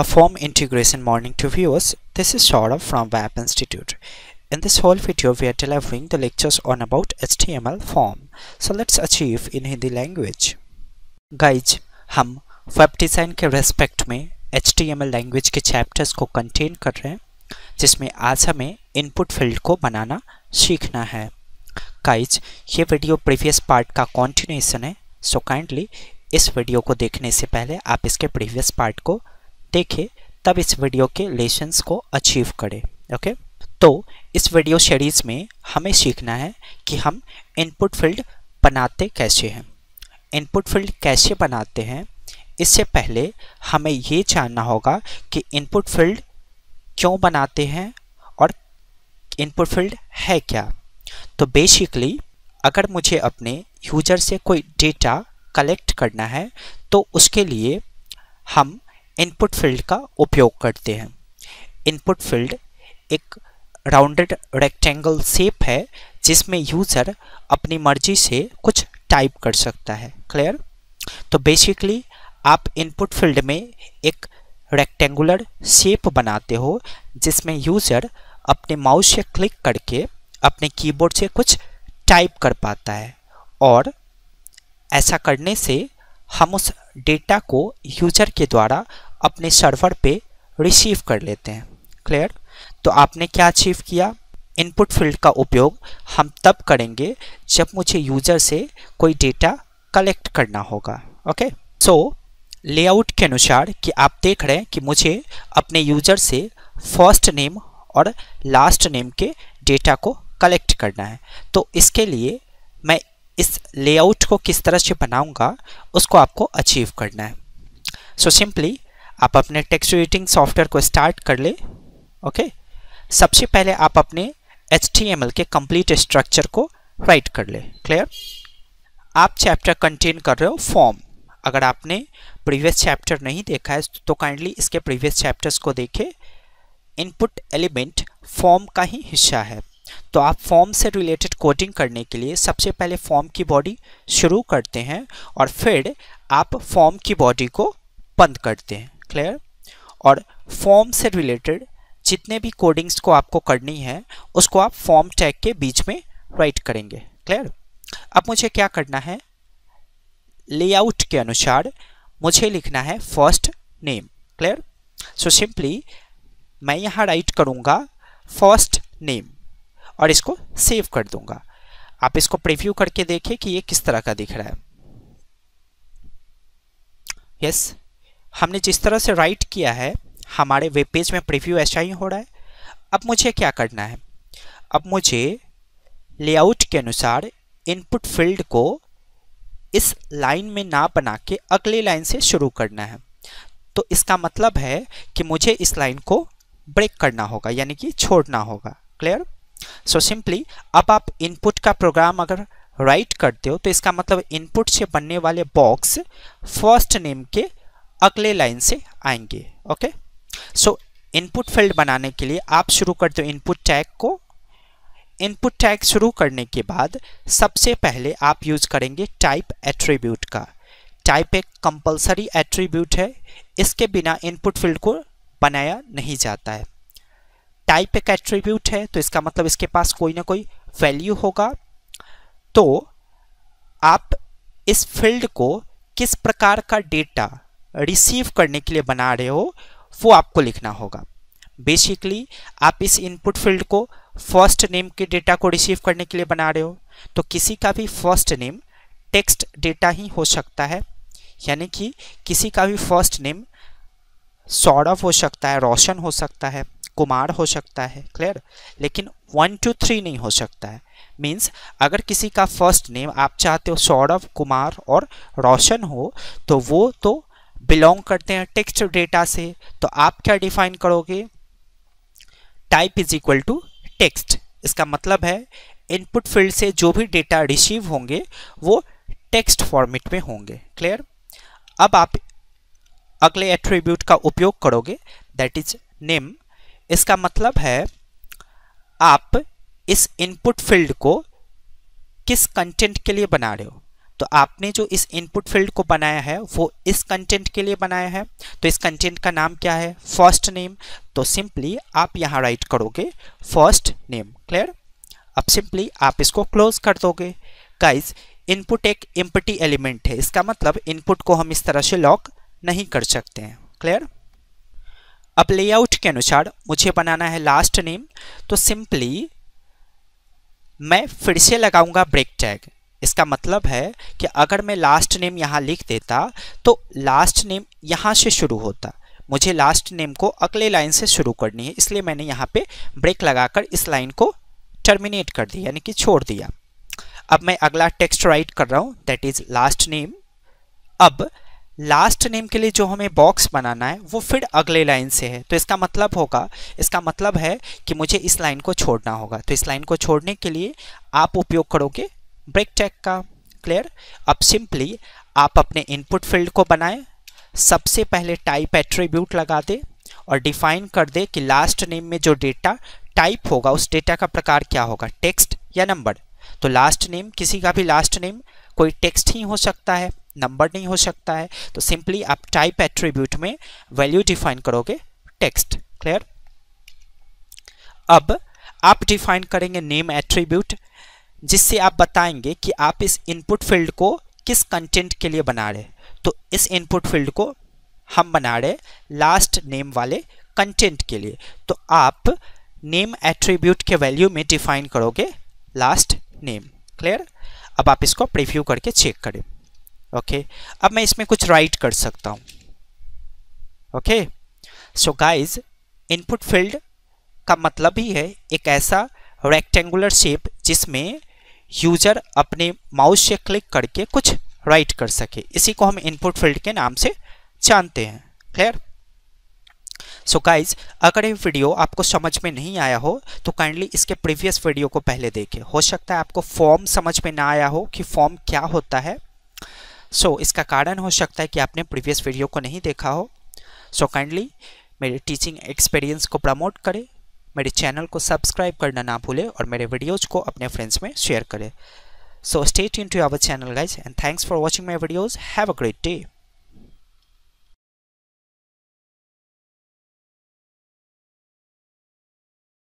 a form integration morning to viewers. This is Saurabh from Web Institute. In this whole video, we are delivering the lectures on about HTML form. So let's achieve in Hindi language. Guys, हम web design के respect में HTML language के chapters को contain कर रहे हैं जिसमें आज हमें इनपुट फील्ड को बनाना सीखना है गाइज ये वीडियो प्रीवियस पार्ट का कॉन्टिन्यूएशन है so kindly इस video को देखने से पहले आप इसके previous part को देखें तब इस वीडियो के लेसन्स को अचीव करें ओके तो इस वीडियो सीरीज़ में हमें सीखना है कि हम इनपुट फील्ड बनाते कैसे हैं इनपुट फील्ड कैसे बनाते हैं इससे पहले हमें ये जानना होगा कि इनपुट फील्ड क्यों बनाते हैं और इनपुट फील्ड है क्या तो बेसिकली अगर मुझे अपने यूजर से कोई डेटा कलेक्ट करना है तो उसके लिए हम इनपुट फील्ड का उपयोग करते हैं इनपुट फील्ड एक राउंडेड रेक्टेंगल शेप है जिसमें यूज़र अपनी मर्जी से कुछ टाइप कर सकता है क्लियर तो बेसिकली आप इनपुट फील्ड में एक रेक्टेंगुलर शेप बनाते हो जिसमें यूज़र अपने माउस से क्लिक करके अपने कीबोर्ड से कुछ टाइप कर पाता है और ऐसा करने से हम उस डेटा को यूजर के द्वारा अपने सर्वर पे रिसीव कर लेते हैं क्लियर तो आपने क्या अचीव किया इनपुट फील्ड का उपयोग हम तब करेंगे जब मुझे यूज़र से कोई डेटा कलेक्ट करना होगा ओके सो लेआउट के अनुसार कि आप देख रहे हैं कि मुझे अपने यूज़र से फर्स्ट नेम और लास्ट नेम के डेटा को कलेक्ट करना है तो इसके लिए मैं इस लेआउट को किस तरह से बनाऊंगा उसको आपको अचीव करना है सो सिंपली आप अपने टेक्स्ट एडिटिंग सॉफ्टवेयर को स्टार्ट कर ले ओके सबसे पहले आप अपने एच के कंप्लीट स्ट्रक्चर को राइट कर ले क्लियर आप चैप्टर कंटेन कर रहे हो फॉर्म अगर आपने प्रीवियस चैप्टर नहीं देखा है तो काइंडली इसके प्रीवियस चैप्टर्स को देखें इनपुट एलिमेंट फॉर्म का ही हिस्सा है तो आप फॉर्म से रिलेटेड कोडिंग करने के लिए सबसे पहले फॉर्म की बॉडी शुरू करते हैं और फिर आप फॉर्म की बॉडी को बंद करते हैं क्लियर और फॉर्म से रिलेटेड जितने भी कोडिंग्स को आपको करनी है उसको आप फॉर्म टैग के बीच में राइट करेंगे क्लियर अब मुझे क्या करना है लेआउट के अनुसार मुझे लिखना है first name clear so simply मैं यहाँ राइट करूँगा फर्स्ट नेम और इसको सेव कर दूंगा आप इसको प्रीव्यू करके देखें कि ये किस तरह का दिख रहा है यस yes? हमने जिस तरह से राइट किया है हमारे वेब पेज में प्रीव्यू ऐसा ही हो रहा है अब मुझे क्या करना है अब मुझे लेआउट के अनुसार इनपुट फील्ड को इस लाइन में ना बना के अगले लाइन से शुरू करना है तो इसका मतलब है कि मुझे इस लाइन को ब्रेक करना होगा यानी कि छोड़ना होगा क्लियर सो सिंपली अब आप इनपुट का प्रोग्राम अगर राइट करते हो तो इसका मतलब इनपुट से बनने वाले बॉक्स फर्स्ट नेम के अगले लाइन से आएंगे ओके सो इनपुट फील्ड बनाने के लिए आप शुरू करते हो इनपुट टैग को इनपुट टैग शुरू करने के बाद सबसे पहले आप यूज करेंगे टाइप एट्रीब्यूट का टाइप एक कंपलसरी एट्रीब्यूट है इसके बिना इनपुट फील्ड को बनाया नहीं जाता है टाइप एक एट्रीब्यूट है तो इसका मतलब इसके पास कोई ना कोई वैल्यू होगा तो आप इस फील्ड को किस प्रकार का डेटा रिसीव करने के लिए बना रहे हो वो आपको लिखना होगा बेसिकली आप इस इनपुट फील्ड को फर्स्ट नेम के डेटा को रिसीव करने के लिए बना रहे हो तो किसी का भी फर्स्ट नेम टेक्स्ट डेटा ही हो सकता है यानी कि किसी का भी फर्स्ट नेम सौरभ हो सकता है रोशन हो सकता है कुमार हो सकता है क्लियर लेकिन वन टू थ्री नहीं हो सकता है मीन्स अगर किसी का फर्स्ट नेम आप चाहते हो सौरभ कुमार और रोशन हो तो वो तो बिलोंग करते हैं टेक्स्ट डेटा से तो आप क्या डिफाइन करोगे type is equal to text इसका मतलब है इनपुट फील्ड से जो भी डेटा रिसीव होंगे वो टेक्स्ट फॉर्मेट में होंगे क्लियर अब आप अगले एट्रीब्यूट का उपयोग करोगे दैट इज नेम इसका मतलब है आप इस इनपुट फील्ड को किस कंटेंट के लिए बना रहे हो तो आपने जो इस इनपुट फील्ड को बनाया है वो इस कंटेंट के लिए बनाया है तो इस कंटेंट का नाम क्या है फर्स्ट नेम तो सिंपली आप यहाँ राइट करोगे फर्स्ट नेम क्लियर अब सिंपली आप इसको क्लोज कर दोगे गाइज इनपुट एक एम्पटी एलिमेंट है इसका मतलब इनपुट को हम इस तरह से लॉक नहीं कर सकते हैं क्लियर अब लेआउट के अनुसार मुझे बनाना है लास्ट नेम तो सिंपली मैं फिर से लगाऊंगा ब्रेक टैग इसका मतलब है कि अगर मैं लास्ट नेम यहाँ लिख देता तो लास्ट नेम यहाँ से शुरू होता मुझे लास्ट नेम को अगले लाइन से शुरू करनी है इसलिए मैंने यहाँ पे ब्रेक लगाकर इस लाइन को टर्मिनेट कर दिया यानी कि छोड़ दिया अब मैं अगला टेक्स्ट राइट कर रहा हूँ दैट इज़ लास्ट नेम अब लास्ट नेम के लिए जो हमें बॉक्स बनाना है वो फिर अगले लाइन से है तो इसका मतलब होगा इसका मतलब है कि मुझे इस लाइन को छोड़ना होगा तो इस लाइन को छोड़ने के लिए आप उपयोग करोगे ब्रेक टैग का क्लियर अब सिंपली आप अपने इनपुट फील्ड को बनाएं सबसे पहले टाइप एट्रीब्यूट लगा दे और डिफाइन कर दे कि लास्ट नेम में जो डेटा टाइप होगा उस डेटा का प्रकार क्या होगा टेक्स्ट या नंबर तो लास्ट नेम किसी का भी लास्ट नेम कोई टेक्स्ट ही हो सकता है नंबर नहीं हो सकता है तो सिंपली आप टाइप एट्रीब्यूट में वैल्यू डिफाइन करोगे टेक्स्ट क्लियर अब आप डिफाइन करेंगे नेम एट्रीब्यूट जिससे आप बताएंगे कि आप इस इनपुट फील्ड को किस कंटेंट के लिए बना रहे तो इस इनपुट फील्ड को हम बना रहे लास्ट नेम वाले कंटेंट के लिए तो आप नेम एट्रीब्यूट के वैल्यू में डिफाइन करोगे लास्ट नेम क्लियर अब आप इसको प्रीव्यू करके चेक करें ओके okay. अब मैं इसमें कुछ राइट कर सकता हूँ okay so guys input field का मतलब ही है एक ऐसा रेक्टेंगुलर शेप जिसमें यूजर अपने माउस से क्लिक करके कुछ राइट कर सके इसी को हम इनपुट फील्ड के नाम से जानते हैं क्लियर सो गाइज अगर ये वीडियो आपको समझ में नहीं आया हो तो काइंडली इसके प्रीवियस वीडियो को पहले देखें हो सकता है आपको फॉर्म समझ में ना आया हो कि फॉर्म क्या होता है सो so, इसका कारण हो सकता है कि आपने प्रीवियस वीडियो को नहीं देखा हो सो so, काइंडली मेरे टीचिंग एक्सपीरियंस को प्रमोट करें मेरे चैनल को सब्सक्राइब करना ना भूलें और मेरे वीडियोज़ को अपने फ्रेंड्स में शेयर करें so state in to our channel guys and thanks for watching my videos have a great day